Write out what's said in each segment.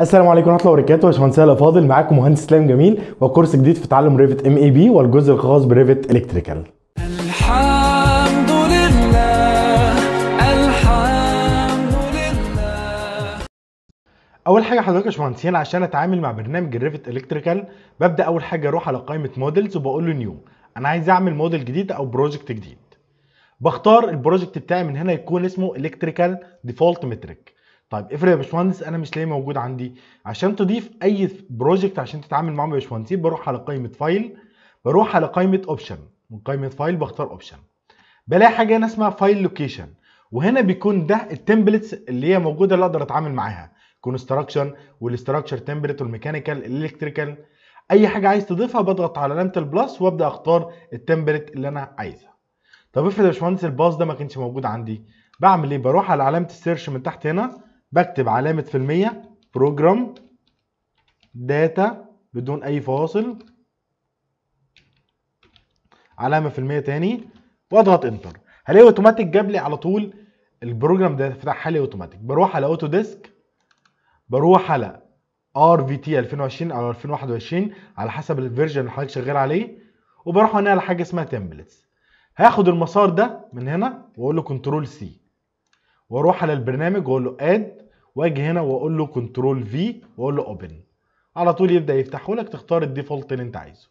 السلام عليكم ورحمه الله وبركاته باشمهندس فاضل معاكم مهندس اسلام جميل وكورس جديد في تعلم ريفت ام اي بي والجزء الخاص بريفت الكتريكال الحمد لله الحمد لله اول حاجه حضرتك يا باشمهندسين عشان اتعامل مع برنامج الريفت الكتريكال ببدا اول حاجه اروح على قائمه مودلز وبقول له نيو انا عايز اعمل موديل جديد او بروجكت جديد بختار البروجكت بتاعي من هنا يكون اسمه الكتريكال ديفولت متريك طيب افرض يا باشمهندس انا مش لاقي موجود عندي عشان تضيف اي بروجكت عشان تتعامل معاهم يا باشمهندسين بروح على قائمه فايل بروح على قائمه اوبشن من قائمه فايل بختار اوبشن بلاقي حاجه هنا اسمها فايل لوكيشن وهنا بيكون ده التمبلتس اللي هي موجوده اللي اقدر اتعامل معاها كونستراكشن والاستراكشر تمبلت والميكانيكال الالكتريكال اي حاجه عايز تضيفها بضغط على علامه البلس وابدا اختار التمبلت اللي انا عايزها طب افرض يا باشمهندس الباص ده ما كانش موجود عندي بعمل ايه بروح على علامه السيرش من تحت هنا بكتب علامة في المية بروجرام داتا بدون أي فاصل علامة في المية تاني واضغط انتر هلاقي اوتوماتيك جاب لي على طول البروجرام ده فتح لي اوتوماتيك بروح على اوتو ديسك بروح على ار في تي 2020 او 2021 على حسب الفيرجن اللي حضرتك شغال عليه وبروح هنا على حاجه اسمها تمبلتس هاخد المسار ده من هنا واقول له كنترول سي واروح على البرنامج واقول له اد واجي هنا واقول له كنترول في واقول له اوبن على طول يبدا يفتحه لك تختار الديفولت اللي انت عايزه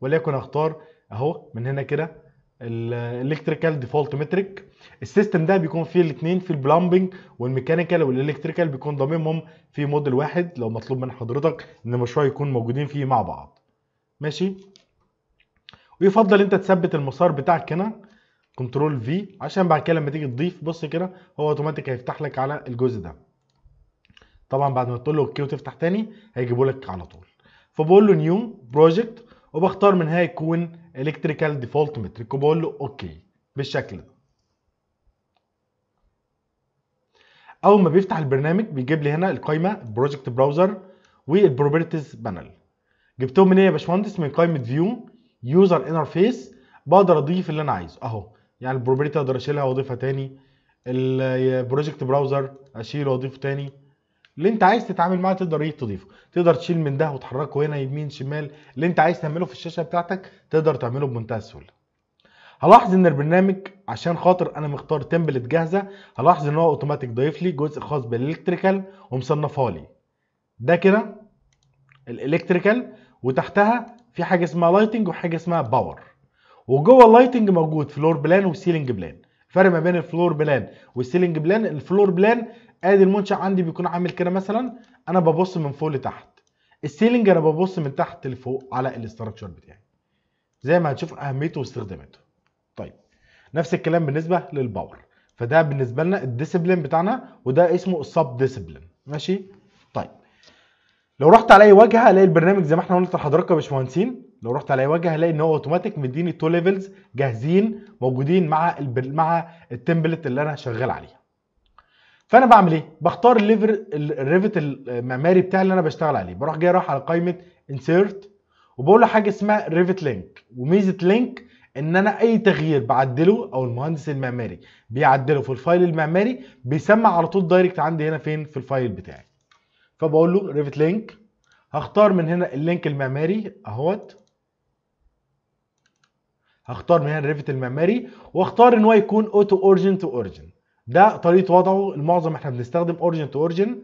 وليكن اختار اهو من هنا كده الالكتريكال ديفولت متريك السيستم ده بيكون فيه الاثنين في البلامبنج والميكانيكال والالكتريكال بيكون ضميمهم في موديل واحد لو مطلوب من حضرتك ان المشروع يكون موجودين فيه مع بعض ماشي ويفضل انت تثبت المسار بتاعك هنا كنترول في عشان بعد كده لما تيجي تضيف بص كده هو اوتوماتيك هيفتح لك على الجزء ده طبعا بعد ما تقول له اوكي وتفتح تاني هيجيبه لك على طول فبقول له نيو بروجكت وبختار من يكون الكتريكال ديفولت مترك وبقول له اوكي بالشكل ده اول ما بيفتح البرنامج بيجيب لي هنا القائمه البروجكت براوزر والبروبرتيز بانل جبتهم من إيه يا باشمهندس من قائمه فيو يوزر انترفيس بقدر اضيف اللي انا عايزه اهو يعني البروبرتي اقدر اشيلها واضيفها تاني البروجكت براوزر اشيله واضيفه تاني اللي انت عايز تتعامل معاه تقدر ايه تضيفه تقدر تشيل من ده وتحركه هنا يمين شمال اللي انت عايز تعمله في الشاشه بتاعتك تقدر تعمله بمنتهى السهوله هلاحظ ان البرنامج عشان خاطر انا مختار تمبلت جاهزه هلاحظ ان هو اوتوماتيك ضايف لي جزء خاص بالالكتريكال ومصنفه لي ده كده الالكتريكال وتحتها في حاجه اسمها لايتنج وحاجه اسمها باور وجوه اللايتنج موجود فلور بلان وسيلينج بلان الفرق ما بين الفلور بلان والسيلينج بلان الفلور بلان ادي المنشا عندي بيكون عامل كده مثلا انا ببص من فوق لتحت السيلينج انا ببص من تحت لفوق على الاستراكشر بتاعي زي ما هتشوف اهميته واستخداماته طيب نفس الكلام بالنسبه للباور فده بالنسبه لنا الديسيبلين بتاعنا وده اسمه السب ديسيبلين ماشي طيب لو رحت على اي واجهه الاقي البرنامج زي ما احنا قلنا لحضراتكم يا باشمهندسين لو رحت على واجهه هلاقي ان هو اوتوماتيك مديني تو ليفلز جاهزين موجودين مع مع التمبلت اللي انا شغال عليها فانا بعمل ايه بختار الليفر الريفت المعماري بتاعي اللي انا بشتغل عليه بروح جاي رايح على قائمه انسيرت وبقول له حاجه اسمها ريفت لينك وميزه لينك ان انا اي تغيير بعدله او المهندس المعماري بيعدله في الفايل المعماري بيسمع على طول دايركت عندي هنا فين في الفايل بتاعي فبقول له ريفت لينك هختار من هنا اللينك المعماري اهوت هختار من هنا الريفت المعماري واختار ان هو يكون اوتو اورجن تو اورجن ده طريقه وضعه المعظم احنا بنستخدم اورجن تو اورجن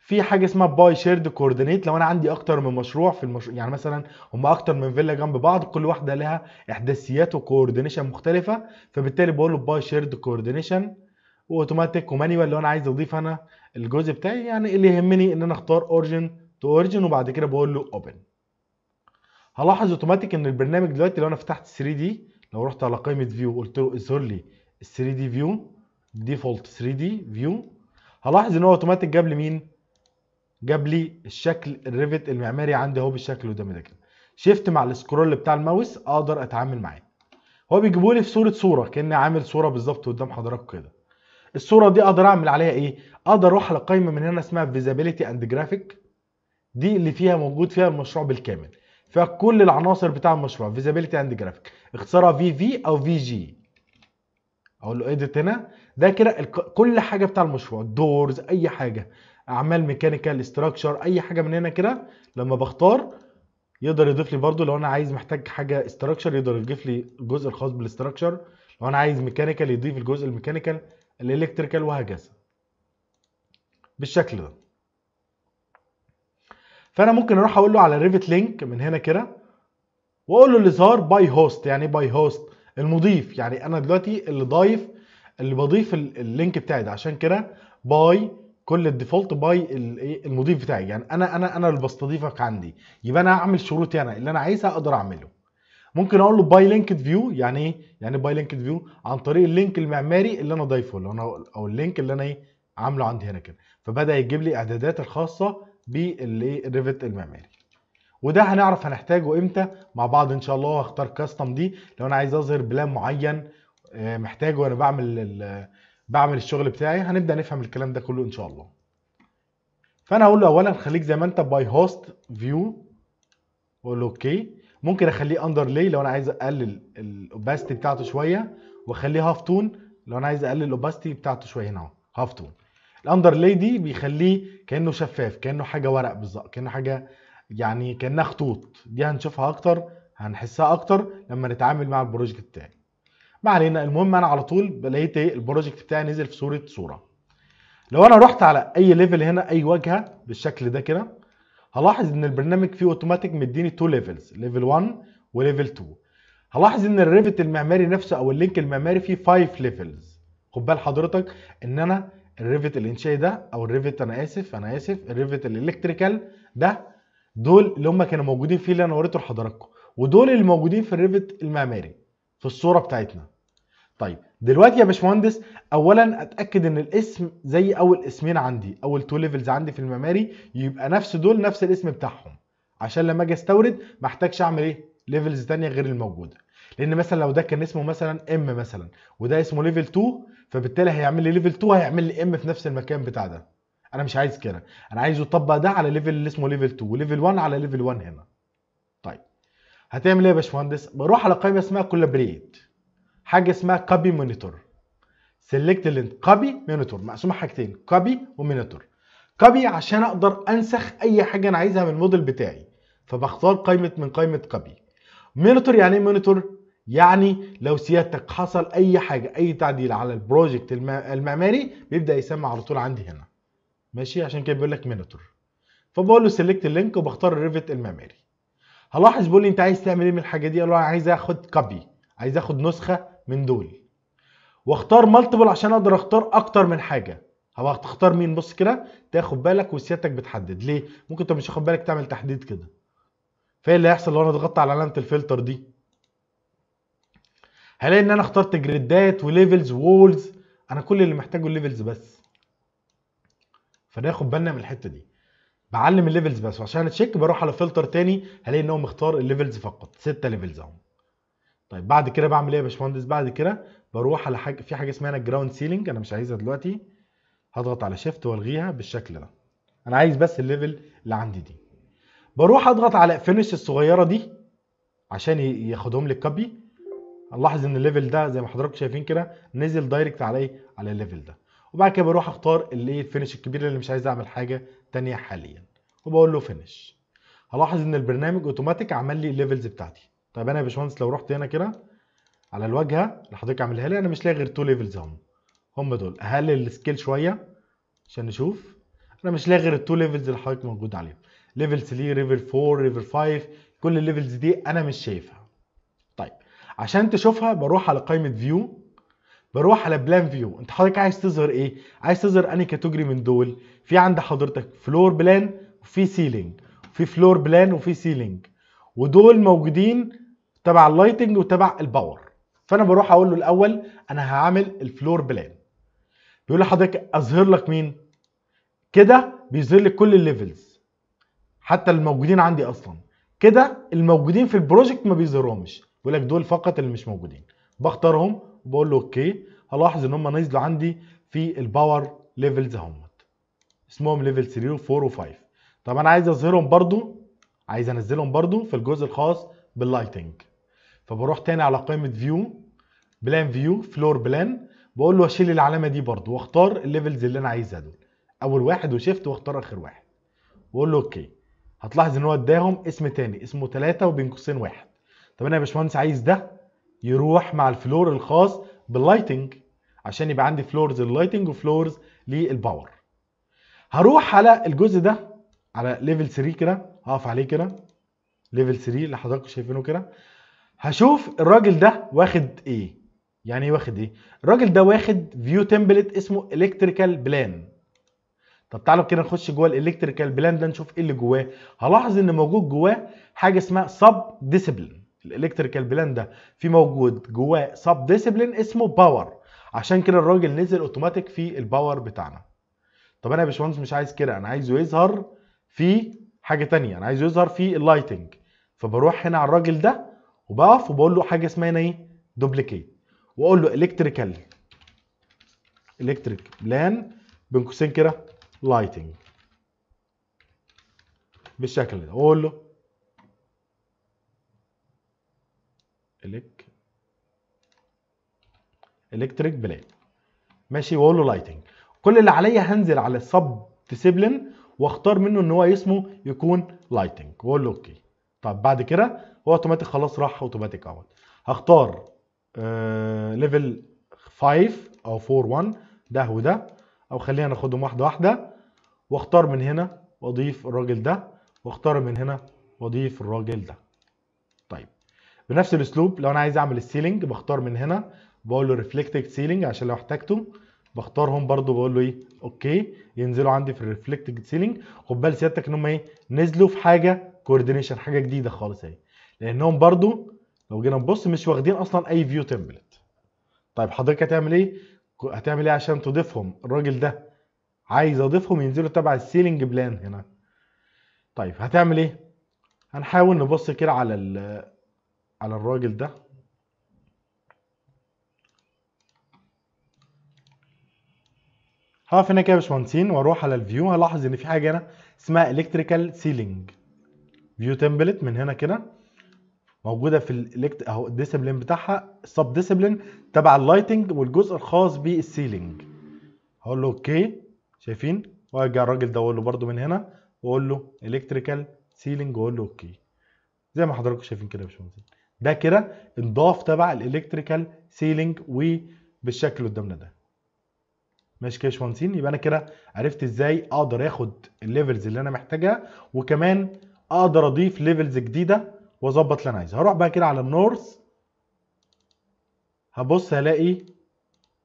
في حاجه اسمها باي شيرد كوردينيت لو انا عندي اكتر من مشروع في المشروع يعني مثلا هم اكتر من فيلا جنب بعض كل واحده لها احداثيات وكوردينيشن مختلفه فبالتالي بقول له باي شيرد كوردينيشن واوتوماتيك ومانيوال لو انا عايز اضيف انا الجزء بتاعي يعني اللي يهمني ان انا اختار اورجن تو اورجن وبعد كده بقول له اوبن هلاحظ اوتوماتيك ان البرنامج دلوقتي لو انا فتحت 3 دي لو رحت على قائمه فيو قلت له اظهر لي 3 دي فيو ديفولت 3 دي فيو هلاحظ ان هو اوتوماتيك جاب لي مين جاب لي الشكل الريفت المعماري عندي اهو بالشكل قدامي ده كده شيفت مع السكرول بتاع الماوس اقدر اتعامل معاه هو بيجيبه لي في صوره صوره كاني عامل صوره بالظبط قدام حضراتكم كده الصوره دي اقدر اعمل عليها ايه اقدر اروح على قائمه من هنا اسمها فيزابيلتي اند جرافيك دي اللي فيها موجود فيها المشروع بالكامل فكل العناصر بتاع المشروع فيزابيلتي اند جرافيك اختصارها في في او في جي اقول له اديت هنا ده كده كل حاجه بتاع المشروع دورز اي حاجه اعمال ميكانيكال استراكشر اي حاجه من هنا كده لما بختار يقدر يضيف لي برده لو انا عايز محتاج حاجه استراكشر يقدر يضيف لي الجزء الخاص بالاستراكشر لو انا عايز ميكانيكال يضيف الجزء الميكانيكال الالكتريكال وهكذا بالشكل ده فانا ممكن اروح اقول له على ريفت لينك من هنا كده واقول له اللي ظهر باي هوست يعني ايه باي هوست المضيف يعني انا دلوقتي اللي ضايف اللي بضيف اللينك بتاعي ده عشان كده باي كل الديفولت باي المضيف بتاعي يعني انا انا انا اللي بستضيفك عندي يبقى انا هعمل شروطي يعني انا اللي انا عايزها اقدر اعمله ممكن اقول له باي لينكد فيو يعني ايه يعني باي لينكد فيو عن طريق اللينك المعماري اللي انا ضايفه اللي انا او اللينك اللي انا ايه عامله عندي هنا كده فبدا يجيب لي اعدادات الخاصه بالريفت المعماري وده هنعرف هنحتاجه امتى مع بعض ان شاء الله هختار كاستم دي لو انا عايز اظهر بلان معين آه، محتاجه وانا بعمل بعمل الشغل بتاعي هنبدا نفهم الكلام ده كله ان شاء الله فانا هقول له اولا خليك زي ما انت باي هوست فيو اقول له اوكي ممكن اخليه اندر لي لو انا عايز اقلل الاوباستي بتاعته شويه واخليه هاف تون لو انا عايز اقلل الاوباستي بتاعته شويه هنا هاف تون الاندر لاي دي بيخليه كانه شفاف كانه حاجه ورق بالظبط كانه حاجه يعني كانها خطوط دي هنشوفها اكتر هنحسها اكتر لما نتعامل مع البروجكت بتاعي ما علينا المهم انا على طول لقيت ايه البروجكت بتاعي نزل في صوره صوره لو انا رحت على اي ليفل هنا اي واجهه بالشكل ده كده هلاحظ ان البرنامج فيه اوتوماتيك مديني تو ليفلز ليفل 1 وليفل 2 هلاحظ ان الريفت المعماري نفسه او اللينك المعماري فيه 5 ليفلز خد بال حضرتك ان انا الريفت الانشائي ده او الريفت انا اسف انا اسف الريفت الالكتريكال ده دول اللي هم كانوا موجودين فيه اللي انا وريته لحضراتكم ودول اللي موجودين في الريفت المعماري في الصوره بتاعتنا طيب دلوقتي يا باشمهندس اولا اتاكد ان الاسم زي اول اسمين عندي اول تو ليفلز عندي في المعماري يبقى نفس دول نفس الاسم بتاعهم عشان لما اجي استورد ما احتاجش اعمل ايه ليفلز ثانيه غير الموجوده لان مثلا لو ده كان اسمه مثلا ام مثلا وده اسمه ليفل 2 فبالتالي هيعمل لي ليفل 2 هيعمل لي ام في نفس المكان بتاع ده انا مش عايز كده انا عايز يطبق ده على ليفل اللي اسمه ليفل 2 وليفل 1 على ليفل 1 هنا طيب هتعمل ايه يا باشمهندس بروح على قائمه اسمها كولابريت حاجه اسمها كوبي مونيتور سيلكت انت كوبي مونيتور مقسومه حاجتين كوبي ومونيتور كوبي عشان اقدر انسخ اي حاجه انا عايزها من الموديل بتاعي فبختار قائمه من قائمه كوبي مونيتور يعني ايه مونيتور يعني لو سيادتك حصل اي حاجه اي تعديل على البروجكت المعماري بيبدا يسمع على طول عندي هنا ماشي عشان كده بيقول لك مينيتور فبقول له سيلكت اللينك وبختار الريفت المعماري هلاحظ بيقول لي انت عايز تعمل ايه من الحاجه دي اقول له عايز اخد كوبي عايز اخد نسخه من دول واختار مالتيبل عشان اقدر اختار اكتر من حاجه هبقى تختار مين بص كده تاخد بالك وسيادتك بتحدد ليه ممكن انت مش واخد بالك تعمل تحديد كده فايه اللي هيحصل لو انا ضغطت على علامه الفلتر دي هلاقي ان انا اخترت جريدات وليفلز وولز انا كل اللي محتاجه الليفلز بس فناخد بالنا من الحته دي بعلم الليفلز بس وعشان اتشيك بروح على فلتر تاني هلاقي ان هو مختار الليفلز فقط ستة ليفلز اهو طيب بعد كده بعمل ايه يا باشمهندس بعد كده بروح على حاجه في حاجه اسمها الجراوند سيلينج انا مش عايزها دلوقتي هضغط على شيفت والغيها بالشكل ده انا عايز بس الليفل اللي عندي دي بروح اضغط على فينش الصغيره دي عشان ياخدهم لي الكوبي نلاحظ ان الليفل ده زي ما حضراتكم شايفين كده نزل دايركت على على الليفل ده وبعد كده بروح اختار ايه الفينش الكبير اللي مش عايز اعمل حاجه ثانيه حاليا وبقول له فينش هلاحظ ان البرنامج اوتوماتيك عمل لي الليفلز بتاعتي طب انا يا باشمهندس لو رحت هنا كده على الواجهه اللي حضرتك عاملها لي انا مش لاقي غير تو ليفلز هم هم دول اقلل السكيل شويه عشان نشوف انا مش لاقي غير التو ليفلز اللي حضرتك موجود عليهم ليفل 3 ليفل 4 ليفل 5 كل الليفلز دي انا مش شايفها عشان تشوفها بروح على قائمه فيو بروح على بلان فيو انت حضرتك عايز تظهر ايه عايز تظهر اني كاتيجوري من دول في عند حضرتك فلور بلان وفي سيلينج في فلور بلان وفي سيلينج ودول موجودين تبع اللايتنج وتبع الباور فانا بروح اقول له الاول انا هعمل الفلور بلان بيقول لحضرتك اظهر لك مين كده بيظهر لك كل الليفلز حتى الموجودين عندي اصلا كده الموجودين في البروجكت ما بيظهرهمش بيقول لك دول فقط اللي مش موجودين بختارهم وبقول له اوكي هلاحظ ان هم نزلوا عندي في الباور ليفلز اهمت اسمهم ليفل 3 و4 و5 طب انا عايز اظهرهم برضو عايز انزلهم برضو في الجزء الخاص باللايتنج فبروح تاني على قائمه فيو بلان فيو فلور بلان بقول له اشيل العلامه دي برضو واختار الليفلز اللي انا عايزها دول اول واحد وشيفت واختار اخر واحد واقول له اوكي هتلاحظ ان هو اداهم اسم تاني اسمه 3 وبين قوسين واحد طب انا يا باشمهندس عايز ده يروح مع الفلور الخاص باللايتنج عشان يبقى عندي فلورز لللايتنج وفلورز للباور هروح على الجزء ده على ليفل 3 كده هقف عليه كده ليفل 3 اللي حضراتكم شايفينه كده هشوف الراجل ده واخد ايه يعني ايه واخد ايه الراجل ده واخد فيو تمبلت اسمه الكتريكال بلان طب تعالوا كده نخش جوه الالكتريكال بلان ده نشوف ايه اللي جواه هلاحظ ان موجود جواه حاجه اسمها سب ديسيبلين الالكتريكال بلان ده في موجود جواه سب ديسيبلين اسمه باور عشان كده الراجل نزل اوتوماتيك في الباور بتاعنا طب انا يا باشمهندس مش عايز كده انا عايزه يظهر في حاجه ثانيه انا عايزه يظهر في اللايتنج فبروح هنا على الراجل ده وبقف وبقول له حاجه اسمها هنا ايه دوبليكيت واقول له الكتريكال الكتريك بلان بين قوسين كده لايتنج بالشكل ده واقول له الك الكتريك بلاي ماشي واقول له لايتنج كل اللي عليا هنزل على السب ديسيبلين واختار منه ان هو اسمه يكون لايتنج واقول له اوكي طب بعد كده هو اوتوماتيك خلاص راح اوتوماتيك اهو هختار ليفل آه، 5 او 4 1 ده وده او خلينا ناخدهم واحده واحده واختار من هنا واضيف الراجل ده واختار من هنا واضيف الراجل ده بنفس الاسلوب لو انا عايز اعمل السيلينج بختار من هنا بقول له ريفلكتد سيلينج عشان لو احتاجته بختارهم برضو بقول له ايه اوكي ينزلوا عندي في الريفلكتد سيلينج خد بال سيادتك ان هم ايه نزلوا في حاجه كوردينيشن حاجه جديده خالص اهي لانهم برضو لو جينا نبص مش واخدين اصلا اي فيو تمبلت طيب حضرتك هتعمل ايه هتعمل ايه عشان تضيفهم الراجل ده عايز اضيفهم ينزلوا تبع السيلينج بلان هنا طيب هتعمل ايه هنحاول نبص كده على على الراجل ده هقف هنا كده يا باشمهندسين واروح على الفيو هلاحظ ان في حاجه هنا اسمها الكتريكال سيلينج فيو تمبلت من هنا كده موجوده في الالكت اهو الديسبلين بتاعها السب ديسبلين تبع اللايتنج والجزء الخاص بالسيلينج هقول له اوكي شايفين وارجع الراجل ده واقول له برده من هنا واقول له الكتريكال سيلينج واقول له اوكي زي ما حضراتكم شايفين كده يا باشمهندسين ده كده انضاف تبع الالكتريكال سيلينج وبالشكل قدامنا ده ماشي كده يا يبقى انا كده عرفت ازاي اقدر اخد الليفلز اللي انا محتاجها وكمان اقدر اضيف ليفلز جديده واظبط اللي انا عايزه هروح بقى كده على النورث هبص هلاقي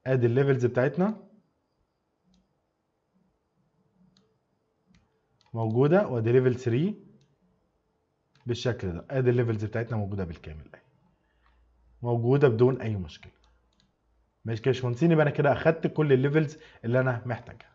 ادي الليفلز بتاعتنا موجوده وادي ليفل 3 بالشكل ده ادي الليفلز بتاعتنا موجوده بالكامل اهي أيوة. موجوده بدون اي مشكله ماشي كده يا باشمهندسين يبقى انا كده اخدت كل الليفلز اللي انا محتاجها